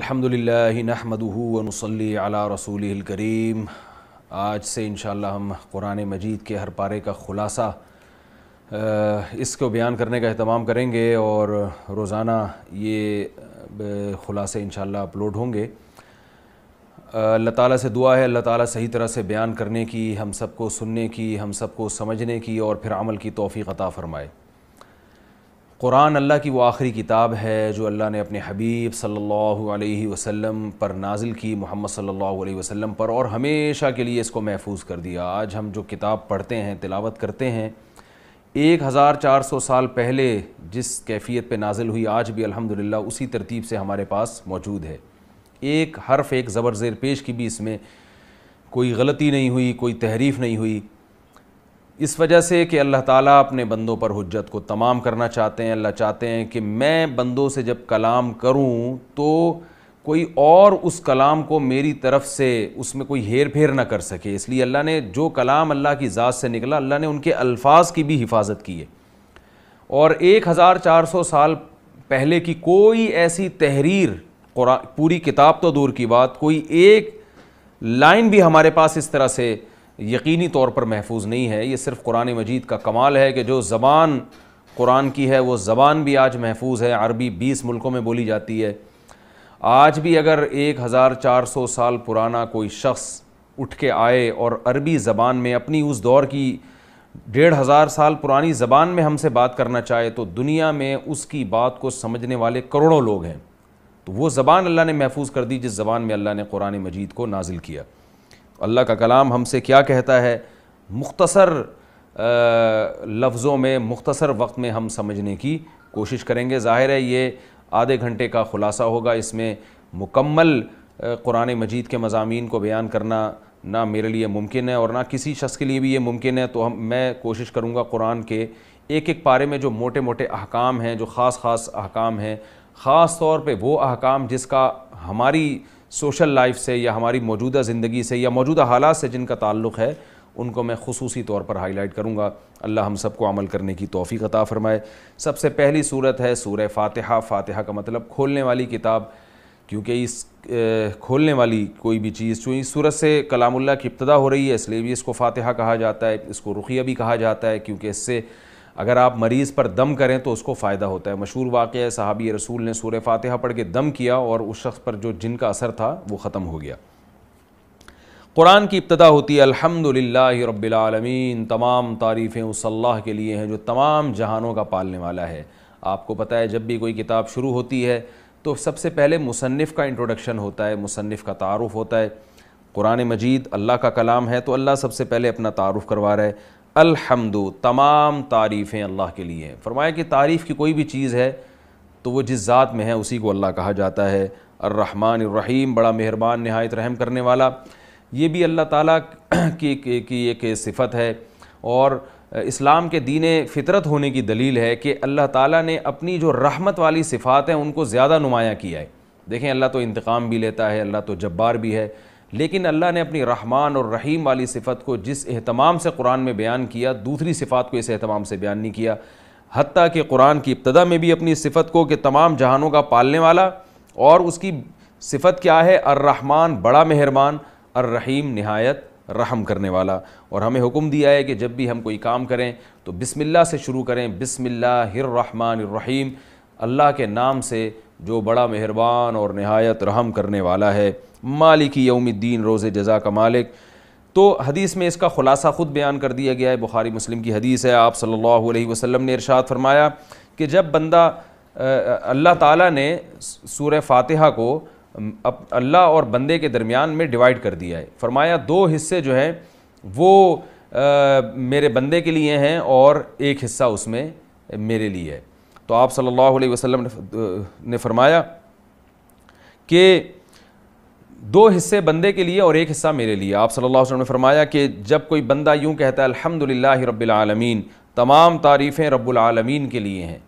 الحمد لله نحمده ونصلي على رسوله करीम आज से इंशाल्लाह हम कुरान मजीद के हर पारे का ख़ुलासा इसको बयान करने का अहतमाम करेंगे और रोज़ाना ये ख़ुलासे इंशाल्लाह अपलोड होंगे अल्लाह ताला से दुआ है अल्लाह ताला सही तरह से बयान करने की हम सबको सुनने की हम सबको समझने की और फिर अमल की तोफ़ी अता फ़रमाए कुरान अल्लाह की वो आखिरी किताब है जो अल्लाह ने अपने हबीब सल्लल्लाहु अलैहि वसल्लम पर नाजिल की मोहम्मद सल्लल्लाहु अलैहि वसल्लम पर और हमेशा के लिए इसको महफूज कर दिया आज हम जो किताब पढ़ते हैं तिलावत करते हैं एक हज़ार चार सौ साल पहले जिस कैफियत पे नाजिल हुई आज भी अल्हम्दुलिल्लाह उसी तरतीब से हमारे पास मौजूद है एक हर्फ एक ज़बर ज़ेर पेश की भी इसमें कोई गलती नहीं हुई कोई तहरीफ़ नहीं हुई इस वजह से कि अल्लाह ताला अपने बंदों पर हजत को तमाम करना चाहते हैं अल्लाह चाहते हैं कि मैं बंदों से जब कलाम करूं तो कोई और उस कलाम को मेरी तरफ से उसमें कोई हेर फेर ना कर सके इसलिए अल्लाह ने जो कलाम अल्लाह की ज़ात से निकला अल्लाह ने उनके अल्फाज की भी हिफाजत की है और एक हज़ार चार सौ साल पहले की कोई ऐसी तहरीर पूरी किताब तो दूर की बात कोई एक लाइन भी हमारे पास इस तरह से यकीनी तौर पर महफूज नहीं है ये सिर्फ कुरान मजीद का कमाल है कि जो ज़बान कुरान की है वो ज़बान भी आज महफूज है अरबी बीस मुल्कों में बोली जाती है आज भी अगर एक हज़ार चार सौ साल पुराना कोई शख्स उठ के आए और अरबी ज़बान में अपनी उस दौर की डेढ़ हज़ार साल पुरानी ज़बान में हमसे बात करना चाहे तो दुनिया में उसकी बात को समझने वाले करोड़ों लोग हैं तो वो ज़बान अल्लाह ने महफूज कर दी जिस ज़बान में अल्लाह ने कुरान मजीद को नाजिल किया अल्लाह का कलाम हमसे क्या कहता है मुख्तसर लफ्ज़ों में मुख्तसर वक्त में हम समझने की कोशिश करेंगे ज़ाहिर है ये आधे घंटे का ख़ुलासा होगा इसमें मुकम्मल कुरान मजीद के मजामी को बयान करना ना मेरे लिए मुमकिन है और ना किसी शख्स के लिए भी ये मुमकिन है तो हम मैं कोशिश करूँगा कुरान के एक एक पारे में जो मोटे मोटे अहकाम हैं जो ख़ास ख़ास अहकाम हैं ख़ास तौर पर वो अहकाम जिसका हमारी सोशल लाइफ से या हमारी मौजूदा ज़िंदगी से या मौजूदा हालात से जिनका ताल्लुक़ है उनको मैं खसूसी तौर पर हाईलाइट करूँगा अल्लाह हम सबको अमल करने की तोफ़ी अता फ़रमाए सबसे पहली सूरत है सूर फ़ातहा फ़ातहा का मतलब खोलने वाली किताब क्योंकि इस ए, खोलने वाली कोई भी चीज़ चूँकि सूरत से कलामुल्ला की इब्तदा हो रही है इसलिए भी इसको फातहा कहा जाता है इसको रुखिया भी कहा जाता है क्योंकि इससे अगर आप मरीज़ पर दम करें तो उसको फ़ायदा होता है मशहूर वाक़ सहाबी रसूल ने सूर फातहा पढ़ के दम किया और उस शख्स पर जो जिन का असर था वो ख़त्म हो गया कुरान की इब्तदा होती है अल्हम्दुलिल्लाह रबालमीन तमाम तारीफ़ें उस अल्लाह के लिए हैं जो तमाम जहानों का पालने वाला है आपको पता है जब भी कोई किताब शुरू होती है तो सबसे पहले मुसनफ़ का इंट्रोडक्शन होता है मुसनफ़ का तारफ़ होता है कुरान मजीद अल्लाह का कलाम है तो अल्लाह सबसे पहले अपना तारफ़ करवा रहा है अलहमदो तमाम तारीफ़ें अल्लाह के लिए हैं फरमाया कि तारीफ़ की कोई भी चीज़ है तो वो जिस ज़ात में है उसी को अल्लाह कहा जाता है अर्रहमान रहीम बड़ा मेहरबान नहायत रहम करने वाला ये भी अल्लाह ताला की, की, की एक सिफत है और इस्लाम के दीन फितरत होने की दलील है कि अल्लाह ताला ने अपनी जो रहमत वाली सिफ़ात हैं उनको ज़्यादा नुमाया किया है देखें अल्लाह तो इंतकाम भी लेता है अल्लाह तो जब्बार भी है लेकिन अल्लाह ने अपनी रहमान और रहीम वाली सिफत को जिस एहतमाम से कुरान में बयान किया दूसरी सिफात को इस अहतमाम से बयान नहीं किया हती कि कुरान की इब्तदा में भी अपनी सिफत को कि तमाम जहानों का पालने वाला और उसकी सिफत क्या है अर्रहमान बड़ा मेहरबान अर्रहीम नहायत रहम करने वाला और हमें हुक्म दिया है कि जब भी हम कोई काम करें तो बिसमिल्ला से शुरू करें रहीम अल्लाह के नाम से जो बड़ा मेहरबान और नहायत रहम करने वाला है मालिक यौमद्दीन रोज़ जजा का मालिक तो हदीस में इसका ख़ुलासा ख़ुद बयान कर दिया गया है बुखारी मुस्लिम की हदीस है आप सल्लल्लाहु अलैहि वसल्लम ने इरशाद फरमाया कि जब बंदा अल्लाह ताला ने सूर फातिहा को अप, अल्लाह और बंदे के दरमियान में डिवाइड कर दिया है फरमाया दो हिस्से जो हैं वो आ, मेरे बंदे के लिए हैं और एक हिस्सा उसमें मेरे लिए है तो आप सल्लल्लाहु अलैहि वसल्लम ने फरमाया कि दो हिस्से बंदे के लिए और एक हिस्सा मेरे लिए आप सल्लल्लाहु अलैहि वसल्लम ने फरमाया कि जब कोई बंदा यूं कहता है अल्हम्दुलिल्लाह रब्बिल आलमीन तमाम तारीफ़ें रब्बुल आलमीन के लिए हैं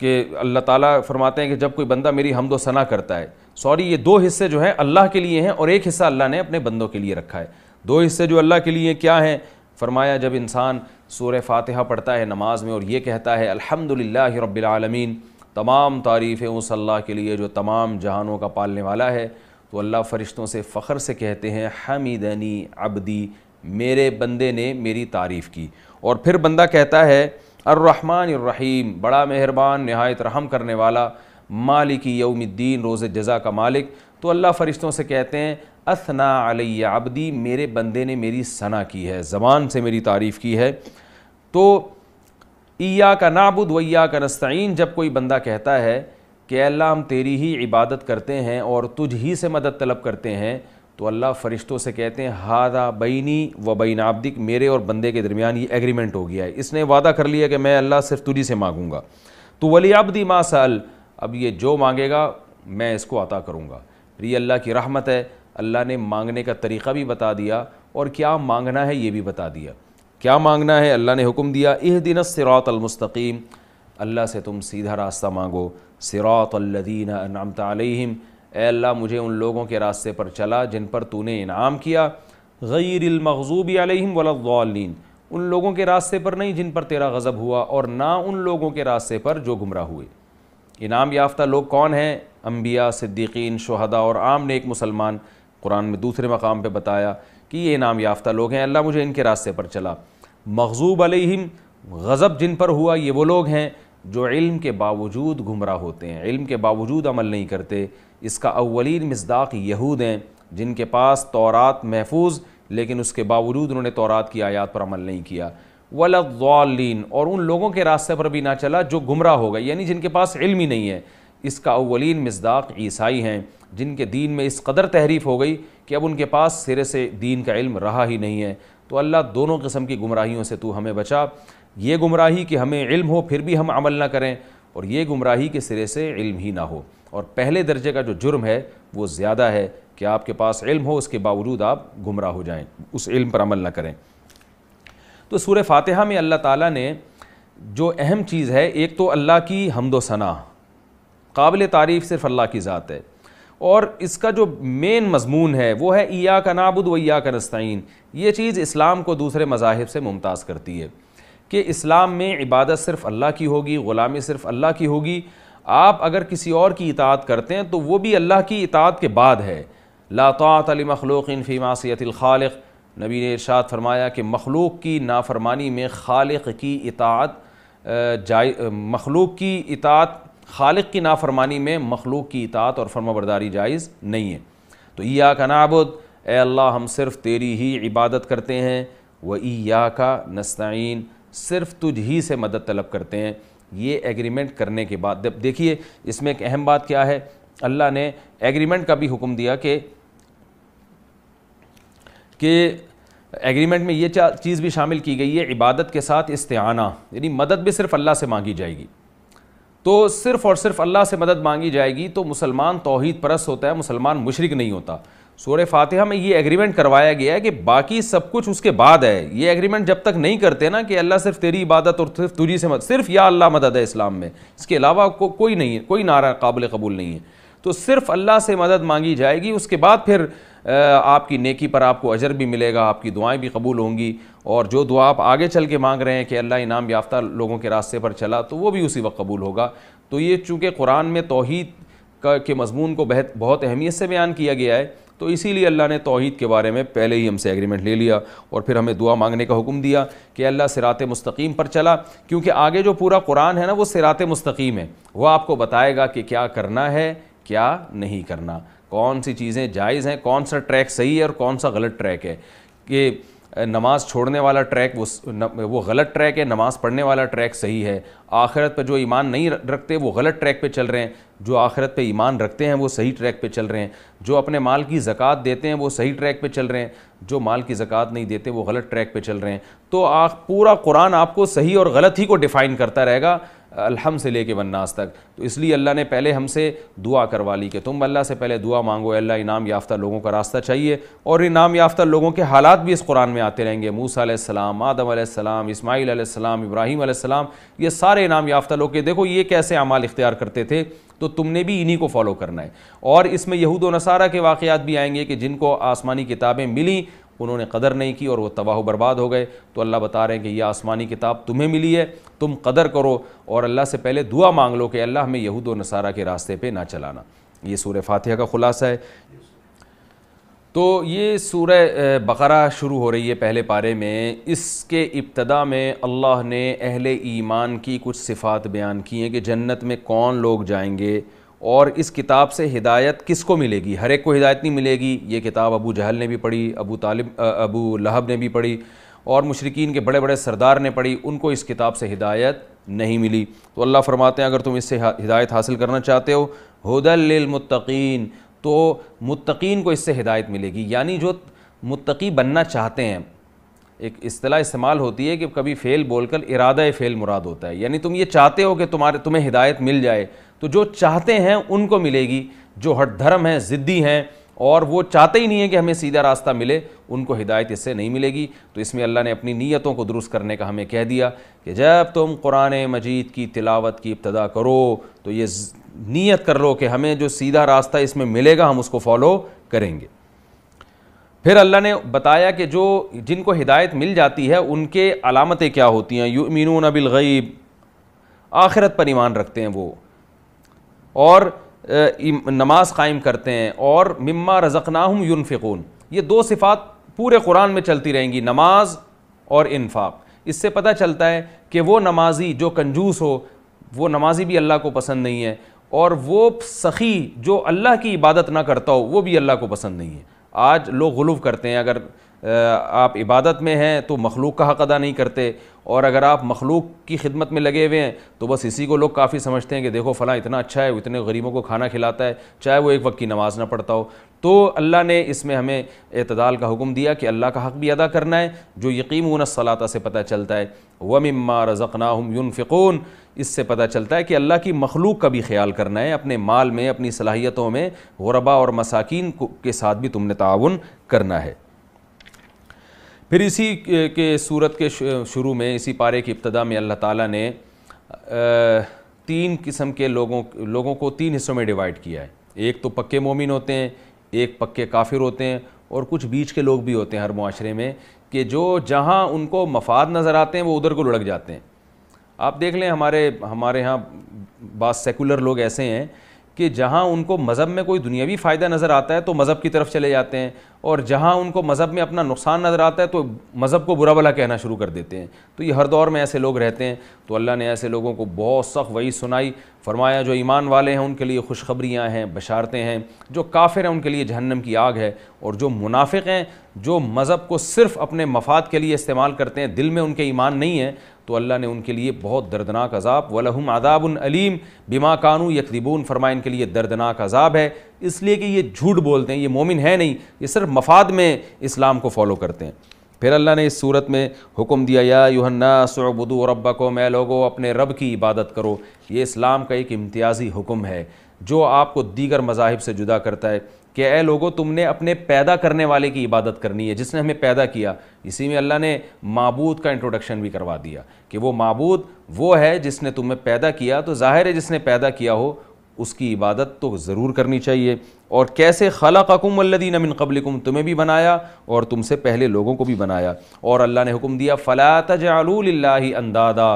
कि अल्लाह ताला फरमाते हैं कि जब कोई बंदा मेरी हमदो सना करता है सॉरी ये दो हिस्से जो हैं अल्लाह के लिए हैं और एक हिस्सा अल्लाह ने अपने बंदों के लिए रखा है दो हिस्से जो अल्लाह के लिए क्या हैं फरमाया जब इंसान सूर फातिहा पढ़ता है नमाज में और ये कहता है अल्हम्दुलिल्लाह रब्बिल आलमीन तमाम तारीफ़ें उस अल्लाह के लिए जो तमाम जहानों का पालने वाला है तो अल्लाह फ़रिश्तों से फ़ख्र से कहते हैं हमीदनी अबदी मेरे बंदे ने मेरी तारीफ़ की और फिर बंदा कहता है अर्रहमान रहीम बड़ा मेहरबान नहायत रहम करने वाला मालिकी यौमद्दीन रोज़ जज़ा का मालिक तो अल्लाह फ़रिश्तों से कहते हैं असना अलैया अबदी मेरे बंदे ने मेरी सना की है ज़बान से मेरी तारीफ़ की है तो ईया का नाबुद वैया का नस्तीन जब कोई बंदा कहता है कि अल्लाह हम तेरी ही इबादत करते हैं और तुझ ही से मदद तलब करते हैं तो अल्लाह फ़रिश्तों से कहते हैं हादा बैनी व बैन आब्दिक मेरे और बंदे के दरमियान ये एग्रीमेंट हो गया है इसने वादा कर लिया कि मैं अल्लाह सिर्फ तुझी से मांगूंगा तो वली आबदी माँ अब ये जो मांगेगा मैं इसको अता करूँगा फिर ये अल्लाह की रहमत है अल्लाह ने मांगने का तरीक़ा भी बता दिया और क्या मांगना है ये भी बता दिया क्या मांगना है अल्लाह ने हुक्म दिया एह दिन सिरातमस्तकीम अल्लाह से तुम सीधा रास्ता मांगो सिरातल्लिन ए अल्लाह मुझे उन लोगों के रास्ते पर चला जिन पर तूने इनाम किया गैरमखूबी आलिम वलद्दौलिन उन लोगों के रास्ते पर नहीं जिन पर तेरा गज़ब हुआ और ना उन लोगों के रास्ते पर जो गुमराह हुए इनाम याफ्ता लोग कौन हैं अम्बिया सिद्दीकीन शहदा और आम ने एक मुसलमान कुरान में दूसरे मकाम पर बताया कि ये नाम याफ्ता लोग हैं अल्लाह मुझे इनके रास्ते पर चला मखजूब अलहिम गज़ब जिन पर हुआ ये वो लोग हैं जो इल्म के बावजूद गुमराह होते हैं इल्म के बावजूद अमल नहीं करते इसका अवलिन मजदाक यहूद हैं जिनके पास तौरात महफूज लेकिन उसके बावजूद उन्होंने तौरात की आयात पर अमल नहीं किया वलिन और उन लोगों के रास्ते पर भी ना चला जो गुमराह हो गए यानी जिनके पास इल्म ही नहीं है इसका अवलिन मजदाक ईसाई हैं जिनके दीन में इस कदर तहरीफ हो गई कि अब उनके पास सिरे से दीन का इल्म रहा ही नहीं है तो अल्लाह दोनों कस्म की गुमराहियों से तू हमें बचा ये गुमराही कि हमें इल्म हो फिर भी हम अमल ना करें और ये गुमराही के सिरे से इल्म ही ना हो और पहले दर्जे का जो जुर्म है वो ज़्यादा है कि आपके पास इल्म हो उसके बावजूद आप गुमराह हो जाएं उस इल्म पर अमल ना करें तो सूर्य फातिहा में अल्लाह ताला ने जो अहम चीज़ है एक तो अल्लाह की हमदोसना काबिल तारीफ़ सिर्फ अल्लाह की ज़ात है और इसका जो मेन मजमून है वो है इया का नाबुद व इया का नस्तीन ये चीज़ इस्लाम को दूसरे मजाहब से मुमताज़ करती है कि इस्लाम में इबादत सिर्फ अल्लाह की होगी ग़ुलामी सिर्फ अल्लाह की होगी आप अगर किसी और की इतात करते हैं तो वो भी अल्लाह की इतात के बाद है लातात मखलूक़िन फ़ी मासीतिलख़ाल नबी ने इरशाद फरमाया कि मखलूक की नाफरमानी में खालिक की इतात जाय मखलूक की इतात खालिक की नाफरमानी में मखलूक की इतात और फर्माबरदारी जायज़ नहीं है तो या का नाबुद ए अल्लाह हम सिर्फ़ तेरी ही इबादत करते हैं व ई या का नस्तीन सिर्फ तुझ ही से मदद तलब करते हैं ये एग्रीमेंट करने के बाद जब देखिए इसमें एक अहम बात क्या है अल्लाह ने एग्रीमेंट का भी हुक्म दिया कि कि एग्रीमेंट में ये चीज़ भी शामिल की गई है इबादत के साथ इस्तेआना यानी मदद भी सिर्फ अल्लाह से मांगी जाएगी तो सिर्फ और सिर्फ अल्लाह से मदद मांगी जाएगी तो मुसलमान तोहहीद परस होता है मुसलमान मुशरक नहीं होता सूर फातिहा में ये एग्रीमेंट करवाया गया है कि बाकी सब कुछ उसके बाद है ये एग्रीमेंट जब तक नहीं करते ना कि अल्लाह सिर्फ तेरी इबादत और सिर्फ तुझी से मदद सिर्फ या अल्लाह मदद है इस्लाम में इसके अलावा को, कोई नहीं है कोई नारा काबिल कबूल नहीं है तो सिर्फ अल्लाह से मदद मांगी जाएगी उसके बाद फिर आपकी नेकी पर आपको अजर भी मिलेगा आपकी दुआएं भी कबूल होंगी और जो दुआ आप आगे चल के मांग रहे हैं कि अल्लाह इनाम याफ्ता लोगों के रास्ते पर चला तो वो भी उसी वक्त कबूल होगा तो ये चूँकि कुरान में तोहद के मजमून को बहुत बहुत अहमियत से बयान किया गया है तो इसीलिए अल्लाह ने तोहद के बारे में पहले ही हमसे एग्रीमेंट ले लिया और फिर हमें दुआ मांगने का हुक्म दिया कि अल्लाह सिरात मुस्तकीम पर चला क्योंकि आगे जो पूरा कुरान है ना वो सिरात मुस्तकीम है वह आपको बताएगा कि क्या करना है क्या नहीं करना कौन सी चीज़ें जायज़ हैं कौन सा ट्रैक सही है और कौन सा गलत ट्रैक है कि नमाज़ छोड़ने वाला ट्रैक वो न, वो गलत ट्रैक है नमाज़ पढ़ने वाला ट्रैक सही है आखिरत पर जो ईमान नहीं रखते वो गलत ट्रैक पे चल रहे हैं जो आखिरत पे ईमान रखते हैं वो सही ट्रैक पे चल रहे हैं जो अपने माल की ज़क़़त देते हैं वो सही ट्रैक पे चल रहे हैं जो माल की ज़क़़त नहीं देते वो गलत ट्रैक पे चल रहे हैं तो आ पूरा कुरान आपको सही और गलत ही को डिफ़ाइन करता रहेगा अलहम से लेके वन्नास तक तो इसलिए अल्लाह ने पहले हमसे दुआ करवा ली कि तुम अल्लाह से पहले दुआ मांगो अल्लाह इनाम याफ्ता लोगों का रास्ता चाहिए और इनाम याफ्ता लोगों के हालात भी इस कुरान में आते रहेंगे मूसा सलाम आदम आसमाम इसमाईल आसमाम इब्राहिम आसमाम ये सारे इनाम याफ्ता लोग के देखो ये कैसे अमाल इख्तियार करते थे तो तुमने भी इन्हीं को फॉलो करना है और इसमें यहूद नसारा के वाक़ात भी आएंगे कि जिनको आसमानी किताबें मिली उन्होंने कदर नहीं की और वो तबाह बर्बाद हो गए तो अल्लाह बता रहे हैं कि यह आसमानी किताब तुम्हें मिली है तुम कदर करो और अल्लाह से पहले दुआ मांग लो कि अल्लाह हमें यहूद और नसारा के रास्ते पर ना चलाना ये सूर फातिहा का ख़ुलासा है तो ये सूर बकरा शुरू हो रही है पहले पारे में इसके इब्तदा में अल्लाह ने अहल ईमान की कुछ सिफ़ात बयान की हैं कि जन्नत में कौन लोग जाएंगे और इस किताब से हिदायत किसको मिलेगी हर एक को हिदायत नहीं मिलेगी ये किताब अबू जहल ने भी पढ़ी अबू तालिब अबू लहब ने भी पढ़ी और मुशरकिन के बड़े बड़े सरदार ने पढ़ी उनको इस किताब से हिदायत नहीं मिली तो अल्लाह फरमाते हैं अगर तुम इससे हिदायत हासिल करना चाहते हो हदलमतकीन तो मुतकीन को इससे हिदायत मिलेगी यानी जो मुतकी बनना चाहते हैं एक अतलाह इस्तेमाल होती है कि कभी फ़ेल बोलकर इरादा फ़ेल मुराद होता है यानी तुम ये चाहते हो कि तुम्हारे तुम्हें हिदायत मिल जाए तो जो चाहते हैं उनको मिलेगी जो हट धर्म हैं ज़िद्दी हैं और वो चाहते ही नहीं है कि हमें सीधा रास्ता मिले उनको हिदायत इससे नहीं मिलेगी तो इसमें अल्लाह ने अपनी नीयतों को दुरुस्त करने का हमें कह दिया कि जब तुम कुरान मजीद की तिलावत की इब्तदा करो तो ये नीयत कर लो कि हमें जो सीधा रास्ता इसमें मिलेगा हम उसको फॉलो करेंगे फिर अल्लाह ने बताया कि जो जिनको हिदायत मिल जाती है उनके अलामतें क्या होती हैं यू मीनू नबिलगैब आखिरत पर ईमान रखते हैं वो और नमाज कायम करते हैं और मम्मा रजकना हम यूनफ़िकून ये दो सिफ़ात पूरे कुरान में चलती रहेंगी नमाज और इन्फाक इससे पता चलता है कि वो नमाजी जो कंजूस हो वो नमाजी भी अल्लाह को पसंद नहीं है और वो सखी जो अल्लाह की इबादत ना करता हो वो भी अल्लाह को पसंद नहीं है आज लोग गलूफ करते हैं अगर आप इबादत में हैं तो मखलूक का हक़ अदा नहीं करते और अगर आप मखलूक की खिदमत में लगे हुए हैं तो बस इसी को लोग काफ़ी समझते हैं कि देखो फ़लाँ इतना अच्छा है इतने गरीबों को खाना खिलाता है चाहे वो एक वक्त की नमाज़ ना पढ़ता हो तो अल्लाह ने इसमें हमें अतदाल का हुक्म दिया कि अल्लाह का हक़ भी अदा करना है जो यकीमून सलाता से पता चलता है इम्मा रज़क़ना हम यूनफ़िकून इससे पता चलता है कि अल्लाह की मखलूक का भी ख्याल करना है अपने माल में अपनी सलाहियतों में गरबा और मसाकिन के साथ भी तुमने ताउन करना है फिर इसी के सूरत के शुरू में इसी पारे की इब्तदा में अल्लाह ताला ने तीन किस्म के लोगों लोगों को तीन हिस्सों में डिवाइड किया है एक तो पक्के मोमिन होते हैं एक पक्के काफिर होते हैं और कुछ बीच के लोग भी होते हैं हर माशरे में कि जो जहाँ उनको मफाद नज़र आते हैं वो उधर को लुढ़क जाते हैं आप देख लें हमारे हमारे यहाँ बाद सेकुलर लोग ऐसे हैं कि जहाँ उनको मज़हब में कोई दुनियावी फ़ायदा नज़र आता है तो मज़हब की तरफ चले जाते हैं और जहाँ उनको मज़हब में अपना नुकसान नज़र आता है तो मज़हब को बुरा भला कहना शुरू कर देते हैं तो ये हर दौर में ऐसे लोग रहते हैं तो अल्लाह ने ऐसे लोगों को बहुत सख्त वही सुनाई फरमाया जो ईमान वाले हैं उनके लिए खुशखबरियाँ हैं बशारतें हैं जो काफिर हैं उनके लिए जहन्नम की आग है और जो मुनाफिक हैं जो मज़हब को सिर्फ अपने मफाद के लिए इस्तेमाल करते हैं दिल में उनके ईमान नहीं है तो अल्लाह ने उनके लिए बहुत दर्दनाक अजाब वलहम आदाबन अलीम बिमा कानू यकदिबून फरमाया इनके लिए दर्दनाक अजाब है इसलिए कि ये झूठ बोलते हैं ये मोमिन है नहीं ये सिर्फ मफाद में इस्लाम को फॉलो करते हैं फिर अल्लाह ने इस सूरत में हुक्म दिया या युहन्ना और रब को मैं लोगों अपने रब की इबादत करो ये इस्लाम का एक इम्तियाज़ी हुक्म है जो आपको दीगर मजाहब से जुदा करता है कि ए लोगों तुमने अपने पैदा करने वाले की इबादत करनी है जिसने हमें पैदा किया इसी में अल्लाह ने मबूद का इंट्रोडक्शन भी करवा दिया कि वो मबूद वो है जिसने तुम्हें पैदा किया तो ज़ाहिर है जिसने पैदा किया हो उसकी इबादत तो ज़रूर करनी चाहिए और कैसे खला ककुम अल्लदी नमिन कबलिकुम तुम्हें भी बनाया और तुमसे पहले लोगों को भी बनाया और अल्लाह ने हुक्म दिया फ़लात जलूल अंदादा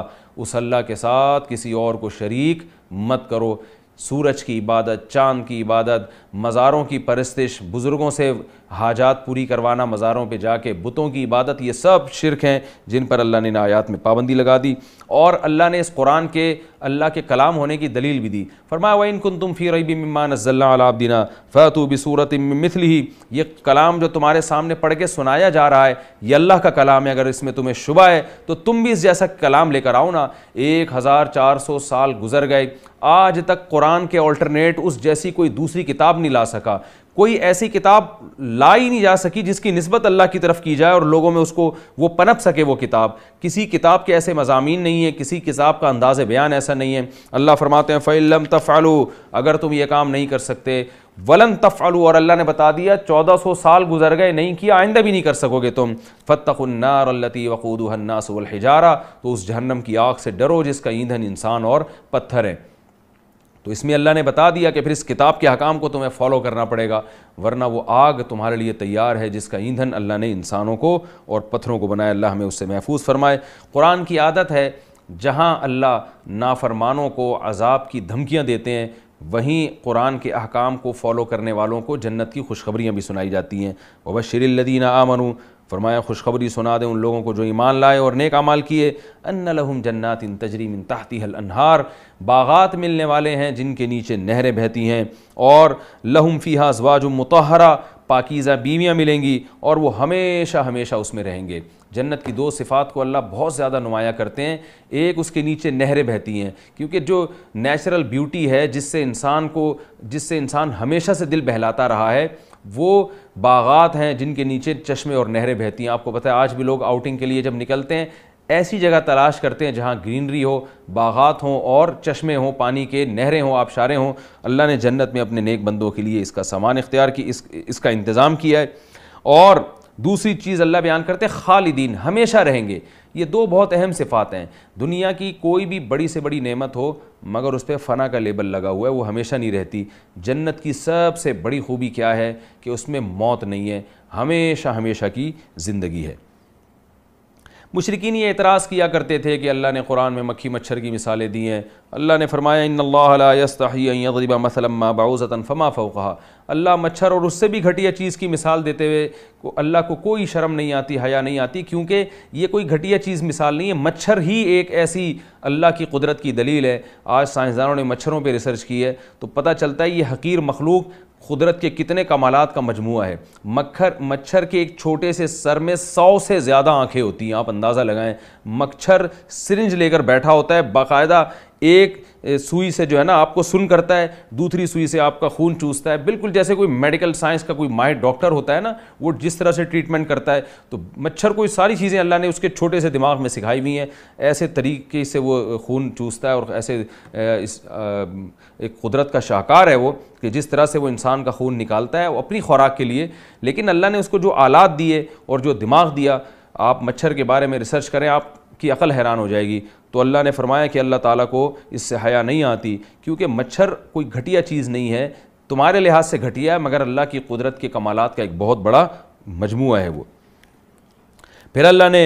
उस अल्लाह के साथ किसी और को शरीक मत करो सूरज की इबादत चाँद की इबादत मज़ारों की परस्तिश बुज़ुर्गों से हाजात पूरी करवाना मज़ारों पे जाके बुतों की इबादत ये सब शिरक हैं जिन पर अल्लाह ने आयात में पाबंदी लगा दी और अल्लाह ने इस कुरान के अल्लाह के कलाम होने की दलील भी दी फरमाया वइन कन तुम फिर रही मिम्मानदिना फ़तू बसूरत मिथल ही ये कलाम जो तुम्हारे सामने पढ़ के सुनाया जा रहा है ये अल्लाह का कलाम है अगर इसमें तुम्हें शुबा है तो तुम भी इस जैसा कलाम लेकर आओ ना एक हज़ार चार सौ साल गुजर गए आज तक कुरान के अल्टरनेट उस जैसी कोई दूसरी किताब नहीं ला सका कोई ऐसी किताब ला ही नहीं जा सकी जिसकी नस्बत अल्लाह की तरफ की जाए और लोगों में उसको वो पनप सके वो किताब किसी किताब के ऐसे मजामी नहीं है किसी किताब का अंदाज बयान ऐसा नहीं है अल्लाह फरमाते हैं फ़ैलम तफ़ालू अगर तुम ये काम नहीं कर सकते वलन तफ़ालू और अल्लाह ने बता दिया चौदह सौ साल गुजर गए नहीं किया आइंदा भी नहीं कर सकोगे तुम फ़तनारती हजारा तो उस जहन्नम की आँख से डरो जिसका ईंधन इंसान और पत्थर है तो इसमें अल्लाह ने बता दिया कि फिर इस किताब के हकाम को तुम्हें फॉलो करना पड़ेगा वरना वो आग तुम्हारे लिए तैयार है जिसका ईंधन अल्लाह ने इंसानों को और पत्थरों को बनाया अल्लाह हमें उससे महफूज फरमाए कुरान की आदत है जहाँ अल्लाह नाफरमानों को अजाब की धमकियाँ देते हैं वहीं कुरान के अहकाम को फॉलो करने वालों को जन्नत की खुशखबरियाँ भी सुनाई जाती हैं वबशरदीन आमनू फरमाया खुशखबरी सुना दें उन लोगों को जो ईमान लाए और नेक अमाल किए अन लहम जन्नात इन तजरी मिन तहती हल अनहार बागात मिलने वाले हैं जिनके नीचे नहरें बहती हैं और लहम फ़ीहा अजवाज मतहरा पाकिज़ा बीवियाँ मिलेंगी और वो हमेशा हमेशा उसमें रहेंगे जन्नत की दो सिफ़ात को अल्लाह बहुत ज़्यादा नुमाया करते हैं एक उसके नीचे नहरें बहती हैं क्योंकि जो नेचुरल ब्यूटी है जिससे इंसान को जिससे इंसान हमेशा से दिल बहलाता रहा है वो बागात हैं जिनके नीचे चश्मे और नहरें बहती हैं आपको पता है आज भी लोग आउटिंग के लिए जब निकलते हैं ऐसी जगह तलाश करते हैं जहाँ ग्रीनरी हो बागात हों और चश्मे हों पानी के नहरें हों आबशारे हों अल्लाह ने जन्नत में अपने नेक बंदों के लिए इसका सामान इख्तियार की इस इसका इंतज़ाम किया है और दूसरी चीज़ अल्लाह बयान करते हैं खालिदीन हमेशा रहेंगे ये दो बहुत अहम सिफ़ात हैं दुनिया की कोई भी बड़ी से बड़ी नेमत हो मगर उस पर फ़ना का लेबल लगा हुआ है वो हमेशा नहीं रहती जन्नत की सबसे बड़ी खूबी क्या है कि उसमें मौत नहीं है हमेशा हमेशा की ज़िंदगी है मुशरकिन ये एतराज़ किया करते थे कि अल्लाह ने कुरान में मक्खी मच्छर की मिसालें दी हैं अल्लाह ने फरमाया इन अल्लास्तरीबा बाउज़तन फ़मा फ़ोक़ा अल्लाह मच्छर और उससे भी घटिया चीज़ की मिसाल देते हुए को अल्लाह को कोई शर्म नहीं आती हया नहीं आती क्योंकि ये कोई घटिया चीज़ मिसाल नहीं है मच्छर ही एक ऐसी अल्लाह की कुदरत की दलील है आज साइंसदानों ने मच्छरों पर रिसर्च की है तो पता चलता है ये हकीर मखलूक कुदरत के कितने कमालत का मजमू है मक्खर मच्छर के एक छोटे से सर में सौ से ज़्यादा आंखें होती हैं आप अंदाज़ा लगाएं मच्छर सिरिंज लेकर बैठा होता है बाकायदा एक सुई से जो है ना आपको सुन करता है दूसरी सुई से आपका खून चूसता है बिल्कुल जैसे कोई मेडिकल साइंस का कोई माहिर डॉक्टर होता है ना वो जिस तरह से ट्रीटमेंट करता है तो मच्छर को सारी चीज़ें अल्लाह ने उसके छोटे से दिमाग में सिखाई हुई हैं ऐसे तरीके से वो खून चूसता है और ऐसे इस एक कुदरत का शाहकार है वो कि जिस तरह से वो इंसान का खून निकालता है वो अपनी खुराक के लिए लेकिन अल्लाह ने उसको जो आलात दिए और जो दिमाग दिया आप मच्छर के बारे में रिसर्च करें आप की अकल हैरान हो जाएगी तो अल्लाह ने फरमाया कि अल्लाह ताला को इससे हया नहीं आती क्योंकि मच्छर कोई घटिया चीज़ नहीं है तुम्हारे लिहाज से घटिया है मगर अल्लाह की कुदरत के कमालात का एक बहुत बड़ा मजमू है वो फिर अल्लाह ने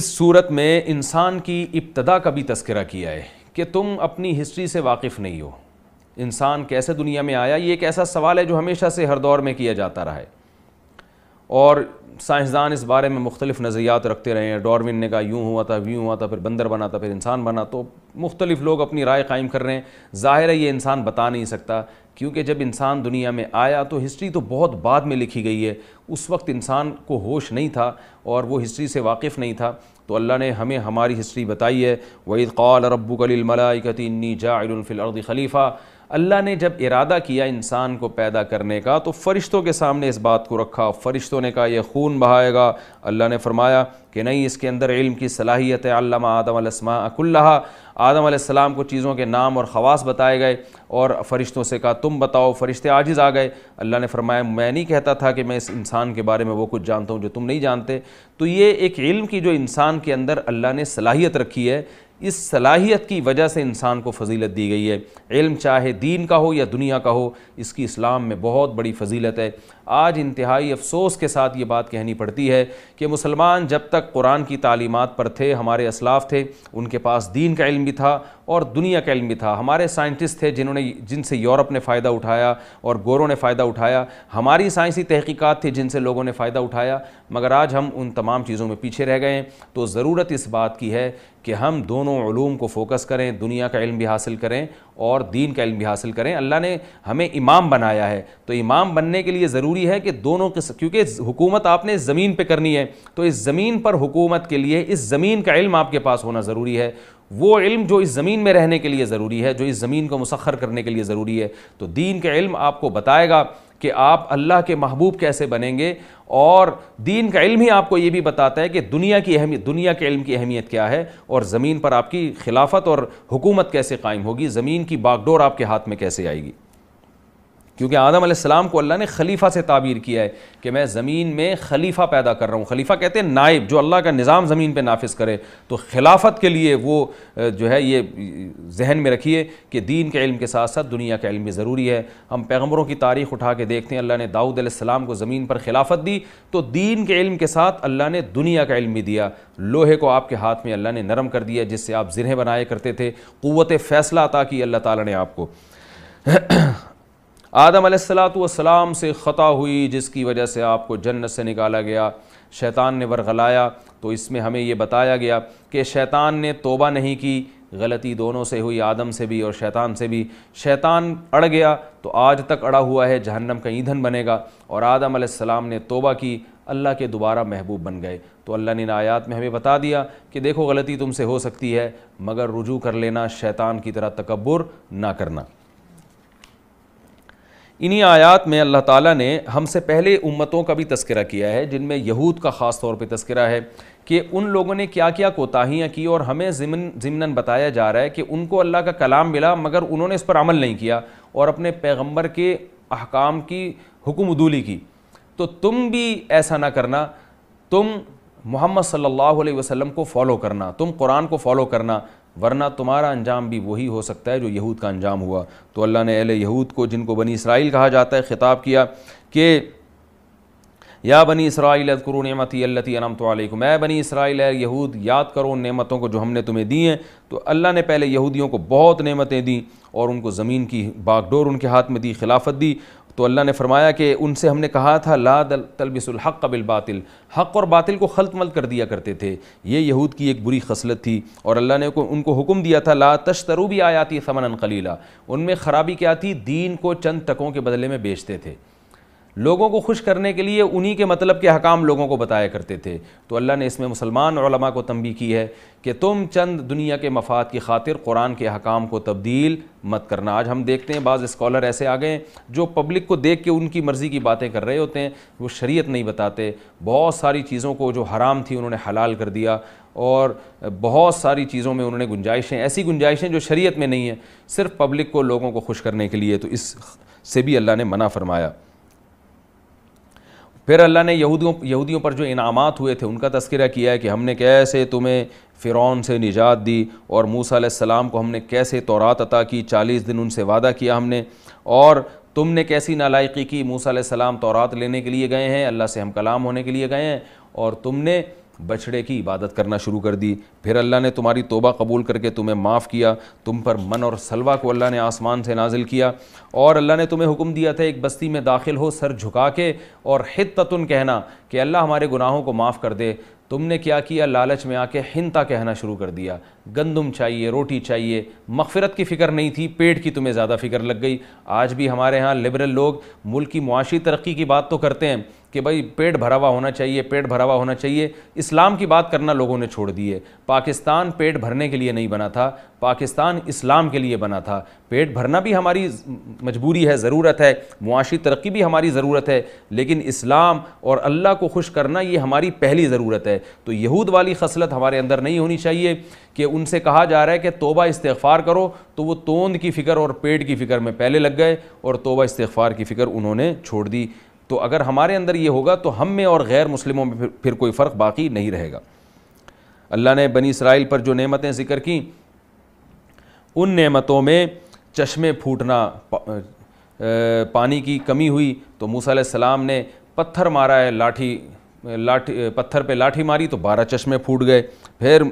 इस सूरत में इंसान की इब्तदा का भी तस्करा किया है कि तुम अपनी हिस्ट्री से वाकिफ़ नहीं हो इंसान कैसे दुनिया में आया ये एक ऐसा सवाल है जो हमेशा से हर दौर में किया जाता रहा है और साइंसदान इस बारे में मुख्तलिफ नज़रियात रखते रहे हैं डॉर्विन ने कहा यूँ हुआ था यूँ हुआ था फिर बंदर बना था फिर इंसान बना तो मुख्तलिफ लोग अपनी राय कायम कर रहे हैं ज़ाहिर है ये इंसान बता नहीं सकता क्योंकि जब इंसान दुनिया में आया तो हिस्ट्री तो बहुत बाद में लिखी गई है उस वक्त इंसान को होश नहीं था और वो हिस्ट्री से वाकिफ़ नहीं था तो अल्लाह ने हमें हमारी हिस्ट्री बताई है वही कौल रबू कलिल मलाइकती इन्नी जाफिल खलीफ़ा अल्लाह ने जब इरादा किया इंसान को पैदा करने का तो फ़रिश्तों के सामने इस बात को रखा फ़रिश्तों ने कहा यह खून बहाएगा अल्लाह ने फरमाया कि नहीं इसके अंदर इल्म की सलाहियत है अल्लाह आदम अकुल्ला आदम आसमाम को चीज़ों के नाम और ख़वास बताए गए और फ़रिश्तों से कहा तुम बताओ फ़रिश्ते आजिज़ आ गए अल्लाह ने फरमाया मैं नहीं कहता था कि मैं इस इंसान के बारे में वो कुछ जानता हूँ जो तुम नहीं जानते तो ये एक इल्म की जो इंसान के अंदर अल्लाह ने सलाहियत रखी है इस सलाहियत की वजह से इंसान को फजीलत दी गई है इल्म चाहे दीन का हो या दुनिया का हो इसकी इस्लाम में बहुत बड़ी फजीलत है आज इंतहाई अफसोस के साथ ये बात कहनी पड़ती है कि मुसलमान जब तक कुरान की तालीमत पर थे हमारे असलाफ थे उनके पास दीन का इल्म भी था और दुनिया का इलमी भी था हमारे साइंटिस्ट थे जिन्होंने जिनसे यूरोप ने फ़ायदा उठाया और गोरों ने फ़ायदा उठाया हमारी साइंसी तहकीक़ात थी जिनसे लोगों ने फ़ायदा उठाया मगर आज हम उन तमाम चीज़ों में पीछे रह गए हैं तो ज़रूरत इस बात की है कि हम दोनों ूम को फ़ोकस करें दुनिया का इल्म भी हासिल करें और दीन का इल्म भी हासिल करें अल्लाह ने हमें इमाम बनाया है तो इमाम बनने के लिए ज़रूरी है कि दोनों के क्योंकि हुकूमत आपने ज़मीन पर करनी है तो इस ज़मीन पर हुकूमत के लिए इस ज़मीन का इल्म आपके पास होना ज़रूरी है वो इल्म जो इस ज़मीन में रहने के लिए ज़रूरी है जो इस ज़मीन को मुसखर करने के लिए ज़रूरी है तो दीन का इल्म आपको बताएगा कि आप अल्लाह के महबूब कैसे बनेंगे और दीन का इल्म ही आपको ये भी बताता है कि दुनिया की अहमियत दुनिया के इल्म की अहमियत क्या है और ज़मीन पर आपकी खिलाफत और हुकूमत कैसे कायम होगी ज़मीन की बागडोर आपके हाथ में कैसे आएगी क्योंकि आदम सलाम को अल्लाह ने खलीफा से ताबीर किया है कि मैं ज़मीन में खलीफा पैदा कर रहा हूँ खलीफा कहते हैं नायब जो अल्लाह का निज़ाम ज़मीन पर नाफिस करे तो खिलाफत के लिए वो जो है ये जहन में रखिए कि दीन के इल्म के साथ साथ दुनिया का इल्म भी ज़रूरी है हम पैगम्बरों की तारीख़ उठा के देखते हैं अल्लाह ने दाऊद सलाम को ज़मीन पर खिलाफत दी तो दीन के इल्म के साथ अल्लाह ने दुनिया का इल्म भी दिया लोहे को आपके हाथ में अल्लाह ने नरम कर दिया जिससे आप जिरहें बनाए करते थे क़वत फ़ैसला अता की अल्लाह ताली ने आपको आदम सलाम से ख़ता हुई जिसकी वजह से आपको जन्नत से निकाला गया शैतान ने वरगलाया तो इसमें हमें ये बताया गया कि शैतान ने तोबा नहीं की गलती दोनों से हुई आदम से भी और शैतान से भी शैतान अड़ गया तो आज तक अड़ा हुआ है जहन्नम का ईंधन बनेगा और आदम सलाम ने तोबा की अल्लाह के दोबारा महबूब बन गए तो अल्लाह ने आयात में हमें बता दिया कि देखो गलती तुमसे हो सकती है मगर रुजू कर लेना शैतान की तरह तकबर ना करना इन्हीं आयात में अल्लाह ताला ने हमसे पहले उम्मतों का भी तस्करा किया है जिनमें यहूद का ख़ास तौर पे तस्करा है कि उन लोगों ने क्या क्या कोताहियाँ की और हमें ज़िमन ज़िमनन बताया जा रहा है कि उनको अल्लाह का कलाम मिला मगर उन्होंने इस पर अमल नहीं किया और अपने पैगम्बर के अहकाम की हुक्म उदूली की तो तुम भी ऐसा ना करना तुम मोहम्मद सल्लल्लाहु अलैहि वसल्लम को फ़ॉलो करना तुम कुरान को फ़ॉलो करना वरना तुम्हारा अंजाम भी वही हो सकता है जो यहूद का अंजाम हुआ तो अल्लाह ने अहल यहूद को जिनको बनी इसराइल कहा जाता है ख़िताब किया कि या बनी इसराइल करो नमती अल्लती अनम तो अलैकुम मैं बनी इसराइल यहूद याद करो उन नेमतों को जो हमने तुम्हें दी हैं तो अल्लाह ने पहले यहूदियों को बहुत नेमतें दी और उनको ज़मीन की बागडोर उनके हाथ में दी खिलाफत दी तो अल्लाह ने फरमाया कि उनसे हमने कहा था ला तलबिसल हक़ कबिल बातिल हक़ और बातिल को खलत मल कर दिया करते थे ये यहूद की एक बुरी खसलत थी और अल्लाह ने उनको हुक्म दिया था ला तशतरू भी आयाती समन ख़लीला उनमें ख़राबी क्या थी दीन को चंद टकों के बदले में बेचते थे लोगों को खुश करने के लिए उन्हीं के मतलब के हकाम लोगों को बताया करते थे तो अल्लाह ने इसमें मुसलमान ओलमा को तंबी की है कि तुम चंद दुनिया के मफाद की खातिर कुरान के हकाम को तब्दील मत करना आज हम देखते हैं बाज़ स्कॉलर ऐसे आ गए जो पब्लिक को देख के उनकी मर्ज़ी की बातें कर रहे होते हैं वो शरीयत नहीं बताते बहुत सारी चीज़ों को जो हराम थी उन्होंने हलाल कर दिया और बहुत सारी चीज़ों में उन्होंने गुंजाइशें ऐसी गुंजाइशें जो शरीयत में नहीं हैं सिर्फ पब्लिक को लोगों को खुश करने के लिए तो इस से भी अल्लाह ने मना फरमाया फिर अल्लाह ने यहूदियों यहूदियों पर जो इनामात हुए थे उनका तस्करा किया है कि हमने कैसे तुम्हें फ़िरौन से निजात दी और मूसा सलाम को हमने कैसे तौरात अता की चालीस दिन उनसे वादा किया हमने और तुमने कैसी नालायकी की मूसा सलाम तौरात लेने के लिए गए हैं अल्लाह से हम कलाम होने के लिए गए हैं और तुमने बछड़े की इबादत करना शुरू कर दी फिर अल्लाह ने तुम्हारी तोबा कबूल करके तुम्हें माफ़ किया तुम पर मन और सलवा को अल्लाह ने आसमान से नाजिल किया और अल्लाह ने तुम्हें हुक्म दिया था एक बस्ती में दाखिल हो सर झुका के और हित कहना कि अल्लाह हमारे गुनाहों को माफ़ कर दे तुमने क्या किया लालच में आके हिंता कहना शुरू कर दिया गंदम चाहिए रोटी चाहिए मफफरत की फ़िक्र नहीं थी पेट की तुम्हें ज़्यादा फ़िक्र लग गई आज भी हमारे यहाँ लिबरल लोग मुल्क की मुआशी तरक्की की बात तो करते हैं कि भाई पेट भरा हुआ होना चाहिए पेट भरा हुआ होना चाहिए इस्लाम की बात करना लोगों ने छोड़ दी है पाकिस्तान पेट भरने के लिए नहीं बना था पाकिस्तान इस्लाम के लिए बना था पेट भरना भी हमारी मजबूरी है ज़रूरत है मुआशी तरक्की भी हमारी ज़रूरत है लेकिन इस्लाम और अल्लाह को खुश करना ये हमारी पहली ज़रूरत है है तो यहूद वाली खसलत हमारे अंदर नहीं होनी चाहिए कि उनसे कहा जा रहा है कि तोबा इस्तफ़ार करो तो वो तोंद की फ़िक्र और पेट की फ़िक्र में पहले लग गए और तोबा इस्तफ़ार की फ़िक्र उन्होंने छोड़ दी तो अगर हमारे अंदर ये होगा तो हम में और गैर मुस्लिमों में फिर, कोई फ़र्क बाकी नहीं रहेगा अल्लाह ने बनी इसराइल पर जो नेमतें ज़िक्र की उन नेमतों में चश्मे फूटना पा, पानी की कमी हुई तो मूसा सलाम ने पत्थर मारा है लाठी लाठी पत्थर पे लाठी मारी तो बारह चश्मे फूट गए फिर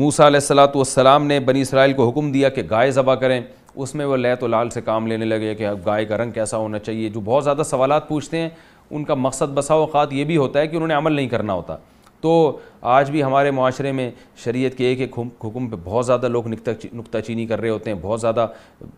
मूसा सलाम ने बनी इसराइल को हुक्म दिया कि गाय ज़बा करें उसमें लै तो लाल से काम लेने लगे कि अब गाय का रंग कैसा होना चाहिए जो बहुत ज़्यादा सवाल पूछते हैं उनका मकसद बसा अवत ये भी होता है कि उन्होंने अमल नहीं करना होता तो आज भी हमारे माशरे में शरीयत के एक एक हुक्म पे बहुत ज़्यादा लोग नुकताचीनी कर रहे होते हैं बहुत ज़्यादा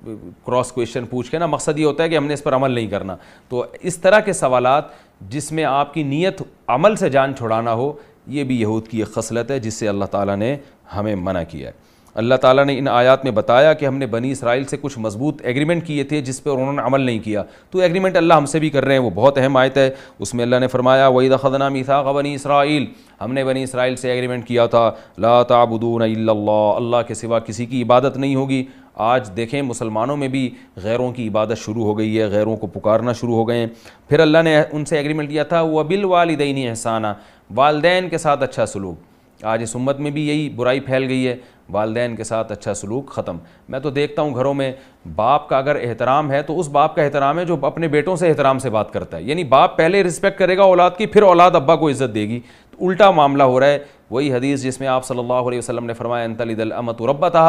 क्रॉस क्वेश्चन पूछ के ना मकसद ये होता है कि हमने इस पर अमल नहीं करना तो इस तरह के सवालत जिसमें आपकी नीयत अमल से जान छुड़ाना हो ये भी यहूद की एक खसलत है जिससे अल्लाह ताला ने हमें मना किया है अल्लाह ताला ने इन आयत में बताया कि हमने बनी इसराइल से कुछ मजबूत एग्रीमेंट किए थे जिस पर उन्होंने अमल नहीं किया तो एग्रीमेंट अल्लाह हमसे भी कर रहे हैं वो बहुत अहम आयत है उसमें अल्लाह ने फरमाया वही ख़दना मीसाक़ बनी इसराइल हमने बनी इसराइल से एग्रीमेंट किया था ला ताबुदून अल्लाह अल्लाह के सिवा किसी की इबादत नहीं होगी आज देखें मुसलमानों में भी गैरों की इबादत शुरू हो गई है गैरों को पुकारना शुरू हो गए हैं फिर अल्लाह ने उनसे एग्रीमेंट किया था वह बिल वालदेन एहसाना वालदेन के साथ अच्छा सलूक आज इस उम्मत में भी यही बुराई फैल गई है वालदेन के साथ अच्छा सलूक ख़त्म मैं तो देखता हूँ घरों में बाप का अगर एहतराम है तो उस बाप का एहतराम है जो अपने बेटों से एहतराम से बात करता है यानी बाप पहले रिस्पेक्ट करेगा औलाद की फिर औलाद अब्बा को इज़्ज़त देगी तो उल्टा मामला हो रहा है वही हदीस जिसमें आप सल्लल्लाहु अलैहि वसल्लम ने फरमाया अंतलदलमत रब्बा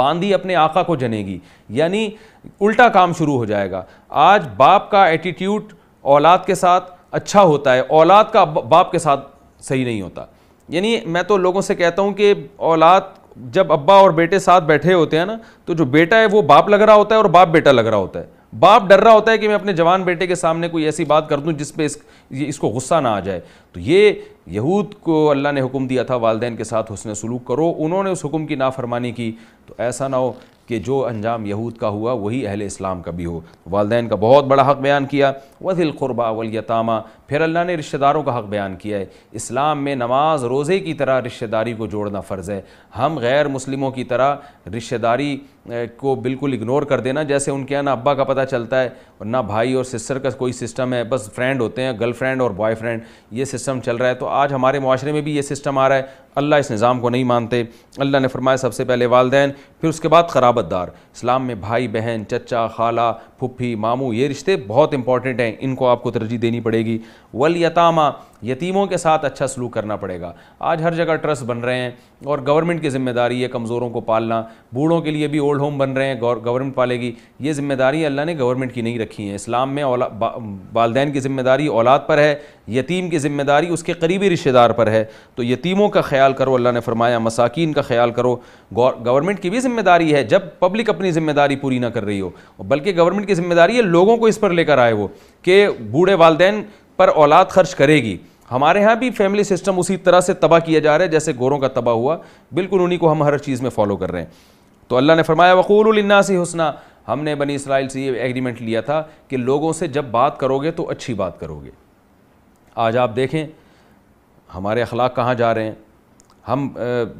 बांदी अपने आका को जनेगी यानी उल्टा काम शुरू हो जाएगा आज बाप का एटीट्यूड औलाद के साथ अच्छा होता है औलाद का बाप के साथ सही नहीं होता यानी मैं तो लोगों से कहता हूँ कि औलाद जब अब्बा और बेटे साथ बैठे होते हैं ना तो जो बेटा है वो बाप लग रहा होता है और बाप बेटा लग रहा होता है बाप डर रहा होता है कि मैं अपने जवान बेटे के सामने कोई ऐसी बात कर दूं जिस पे इस, इसको गुस्सा ना आ जाए तो ये यहूद को अल्लाह ने हुक्म दिया था वालदेन के साथ हुसन सलूक करो उन्होंने उस हुक्म की नाफरमानी की तो ऐसा ना हो कि जो अंजाम यहूद का हुआ वही अहल इस्लाम का भी हो वालदे का बहुत बड़ा हक़ बयान किया वजिल क़ुरबा वलयतामा फिर अल्लाह ने रिश्तेदारों का हक़ बयान किया है इस्लाम में नमाज रोज़े की तरह रिश्तेदारी को जोड़ना फ़र्ज़ है हम गैर मुस्लिमों की तरह रिश्तेदारी को बिल्कुल इग्नोर कर देना जैसे उनके यहाँ ना अब्बा का पता चलता है और ना भाई और सिस्टर का कोई सिस्टम है बस फ्रेंड होते हैं गर्लफ्रेंड और बॉयफ्रेंड ये सिस्टम चल रहा है तो आज हमारे माशरे में भी ये सिस्टम आ रहा है अल्लाह इस निज़ाम को नहीं मानते अल्लाह ने फरमाया सबसे पहले वालदेन फिर उसके बाद ख़राबत दार इस्लाम में भाई बहन चचा खाला फुप्फी मामू ये रिश्ते बहुत इंपॉर्टेंट हैं इनको आपको तरजीह देनी पड़ेगी वल यतामा यतीमों के साथ अच्छा सलूक करना पड़ेगा आज हर जगह ट्रस्ट बन रहे हैं और गवर्नमेंट की जिम्मेदारी है कमज़ोरों को पालना बूढ़ों के लिए भी ओल्ड होम बन रहे हैं गवर्नमेंट पालेगी ये जिम्मेदारी अल्लाह ने गवर्नमेंट की नहीं रखी है इस्लाम में वालदेन की जिम्मेदारी औलाद पर है यतीम की जिम्मेदारी उसके करीबी रिश्तेदार पर है तो यतीमों का ख्याल करो अल्लाह ने फरमाया मसाकिन का ख्याल करो गवर्नमेंट की भी जिम्मेदारी है जब पब्लिक अपनी जिम्मेदारी पूरी ना कर रही हो बल्कि गवर्नमेंट की जिम्मेदारी है लोगों को इस पर लेकर आए वो कि बूढ़े वालदेन पर औलाद खर्च करेगी हमारे यहाँ भी फैमिली सिस्टम उसी तरह से तबाह किया जा रहा है जैसे गोरों का तबाह हुआ बिल्कुल उन्हीं को हम हर चीज़ में फॉलो कर रहे हैं तो अल्लाह ने फरमाया वक़ूलन्नासी हुसना हमने बनी इसराइल से ये एग्रीमेंट लिया था कि लोगों से जब बात करोगे तो अच्छी बात करोगे आज आप देखें हमारे अखलाक कहाँ जा रहे हैं हम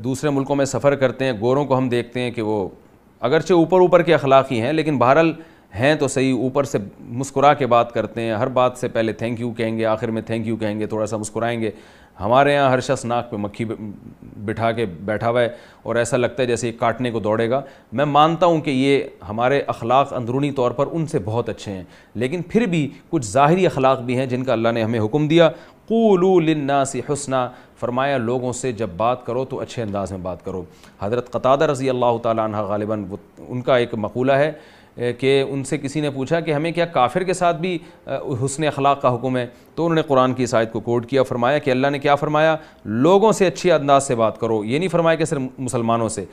दूसरे मुल्कों में सफ़र करते हैं गोरों को हम देखते हैं कि वो अगरचे ऊपर ऊपर के अखलाक ही हैं लेकिन बहरहाल हैं तो सही ऊपर से मुस्कुरा के बात करते हैं हर बात से पहले थैंक यू कहेंगे आखिर में थैंक यू कहेंगे थोड़ा सा मुस्कुराएंगे हमारे यहाँ हर शख्स नाक पे मक्खी बिठा के बैठा हुआ है और ऐसा लगता है जैसे ये काटने को दौड़ेगा मैं मानता हूँ कि ये हमारे अखलाक अंदरूनी तौर पर उनसे बहुत अच्छे हैं लेकिन फिर भी कुछ ज़ाहरी अखलाक भी हैं जिनका अल्लाह ने हमें हुक्म दिया कूलू हसना फरमाया लोगों से जब बात करो तो अच्छे अंदाज में बात करो हज़रत कतादा रज़ी अल्लाह ताली गालिबा उनका एक मकूला है कि उनसे किसी ने पूछा कि हमें क्या काफिर के साथ भी हसन अखलाक का हुक्म है तो उन्होंने कुरान की शायद को कोट किया फरमाया कि अल्लाह ने क्या फरमाया लोगों से अच्छी अंदाज से बात करो ये नहीं फरमाया कि सिर्फ मुसलमानों से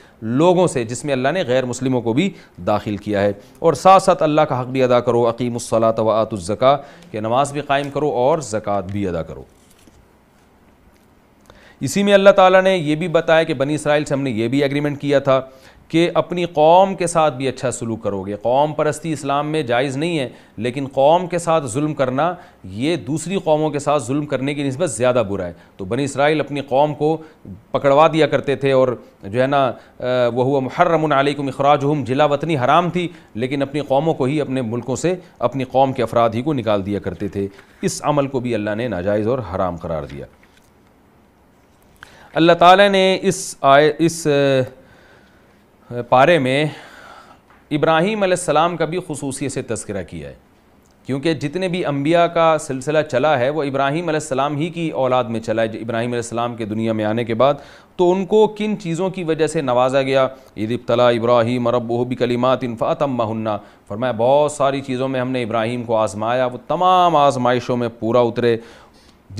लोगों से जिसमें अल्लाह ने गैर मुस्लिमों को भी दाखिल किया है और साथ साथ अल्लाह का हक भी अदा करो अकीमसलात वातुज़क़ा कि नमाज भी कायम करो और ज़क़़त भी अदा करो इसी में अल्लाह ताला ने यह भी बताया कि बनी इसराइल से हमने ये भी एग्रीमेंट किया था कि अपनी कौम के साथ भी अच्छा सलूक करोगे कौम परस्ती इस्लाम में जायज़ नहीं है लेकिन कौम के साथ जुल्म करना ये दूसरी कौमों के साथ जुल्म करने की नस्बत ज़्यादा बुरा है तो बनी इसराइल अपनी कौम को पकड़वा दिया करते थे और जो है ना वह हुआ मुहर्रमन आलिकम अखराज हम जिला वतनी हराम थी लेकिन अपनी कौमों को ही अपने मुल्कों से अपनी कौम के अफराद ही को निकाल दिया करते थे इस अमल को भी अल्लाह ने नाजायज़ और हराम करार दिया अल्लाह ताला ने इस आय इस पारे में इब्राहीम सलाम का भी खसूसी से तस्करा किया है क्योंकि जितने भी अम्बिया का सिलसिला चला है वो इब्राहीम सलाम ही की औलाद में चला है इब्राहीम सलाम के दुनिया में आने के बाद तो उनको किन चीज़ों की वजह से नवाजा गया ईद इब्तला इब्राहिम रबी कलिमात इनफ़ातम फरमाया बहुत सारी चीज़ों में हमने इब्राहिम को आजमाया वो तमाम आजमाइशों में पूरा उतरे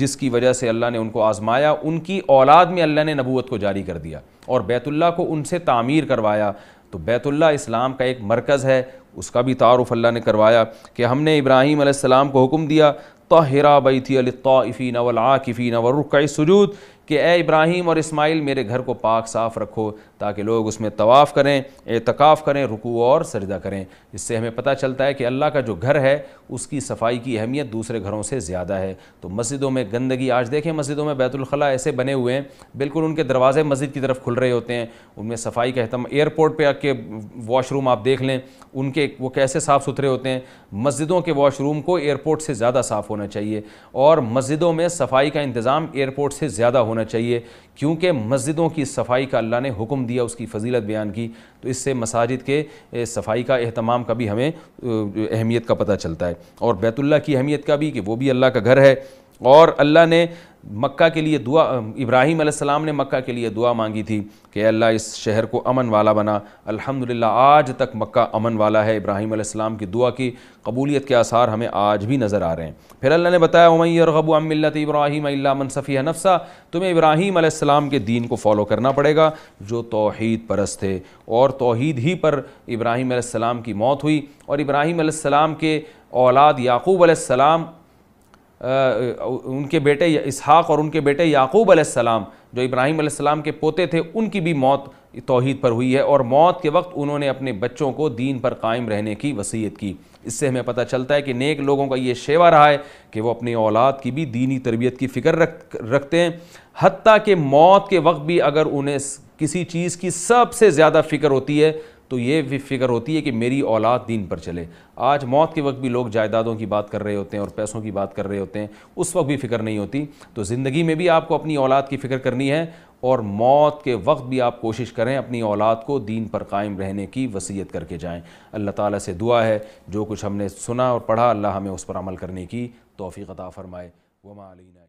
जिसकी वजह से अल्लाह ने उनको आजमाया उनकी औलाद में अल्लाह ने नबूत को जारी कर दिया और बैतुल्ला को उनसे तामीर करवाया तो बैतुल्ला इस्लाम का एक मरकज़ है उसका भी तारफ़ अल्लाह ने करवाया कि हमने इब्राहीम अलैहिस्सलाम को हुक्म दिया तहिरा बैती तोफ़ी नवल आकिफ़ी नवल रुक सजूद कि ए इब्राहिम और इस्माइल मेरे घर को पाक साफ रखो ताकि लोग उसमें तवाफ़ करें एतकाफ़ करें रुकू और सजदा करें इससे हमें पता चलता है कि अल्लाह का जो घर है उसकी सफाई की अहमियत दूसरे घरों से ज़्यादा है तो मस्जिदों में गंदगी आज देखें मस्जिदों में बैतुलखला ऐसे बने हुए हैं बिल्कुल उनके दरवाजे मस्जिद की तरफ खुल रहे होते हैं उनमें सफाई का अहतम एयरपोर्ट पर आके वाशरूम आप देख लें उनके वो कैसे साफ़ सुथरे होते हैं मस्जिदों के वाशरूम को एयरपोर्ट से ज़्यादा साफ़ होना चाहिए और मस्जिदों में सफाई का इंतज़ाम एयरपोर्ट से ज़्यादा होना होना चाहिए क्योंकि मस्जिदों की सफाई का अल्लाह ने हुक्म दिया उसकी फजीलत बयान की तो इससे मसाजिद के सफाई का अहतमाम का भी हमें अहमियत का पता चलता है और बैतुल्ला की अहमियत का भी कि वो भी अल्लाह का घर है और अल्लाह ने मक्का के लिए दुआ इब्राहीम अलैहिस्सलाम ने मक्का के लिए दुआ मांगी थी कि अल्लाह इस शहर को अमन वाला बना अल्हम्दुलिल्लाह आज तक मक्का अमन वाला है इब्राहीम अलैहिस्सलाम की दुआ की कबूलियत के आसार हमें आज भी नज़र आ रहे हैं फिर अल्लाह ने बताया उमई रगबू अमिलत इब्राहीम मनसफ़ी नफसा तुम्हें इब्राहीम अलैहिस्सलाम के दीन को फॉलो करना पड़ेगा जो तोहद परस्त थे और तोहद ही पर इब्राहीम अलैहिस्सलाम की मौत हुई और इब्राहिम अलैहिस्सलाम के औलाद याकूब अलैहिस्सलाम उनके बेटे इसहाक़ और उनके बेटे याकूब अलैहिस्सलाम जो इब्राहिम अलैहिस्सलाम के पोते थे उनकी भी मौत तोहद पर हुई है और मौत के वक्त उन्होंने अपने बच्चों को दीन पर कायम रहने की वसीयत की इससे हमें पता चलता है कि नेक लोगों का ये शेवा रहा है कि वो अपनी औलाद की भी दीनी तरबियत की फ़िक्र रख रखते हैं हती कि मौत के वक्त भी अगर उन्हें किसी चीज़ की सबसे ज़्यादा फ़िक्र होती है तो ये भी फिक्र होती है कि मेरी औलाद दीन पर चले आज मौत के वक्त भी लोग जायदादों की बात कर रहे होते हैं और पैसों की बात कर रहे होते हैं उस वक्त भी फिक्र नहीं होती तो ज़िंदगी में भी आपको अपनी औलाद की फ़िक्र करनी है और मौत के वक्त भी आप कोशिश करें अपनी औलाद को दीन पर कायम रहने की वसीयत करके जाएं अल्लाह ताला से दुआ है जो कुछ हमने सुना और पढ़ा अल्लाह हमें उस पर अमल करने की तोफ़ी अता फ़रमाए वमा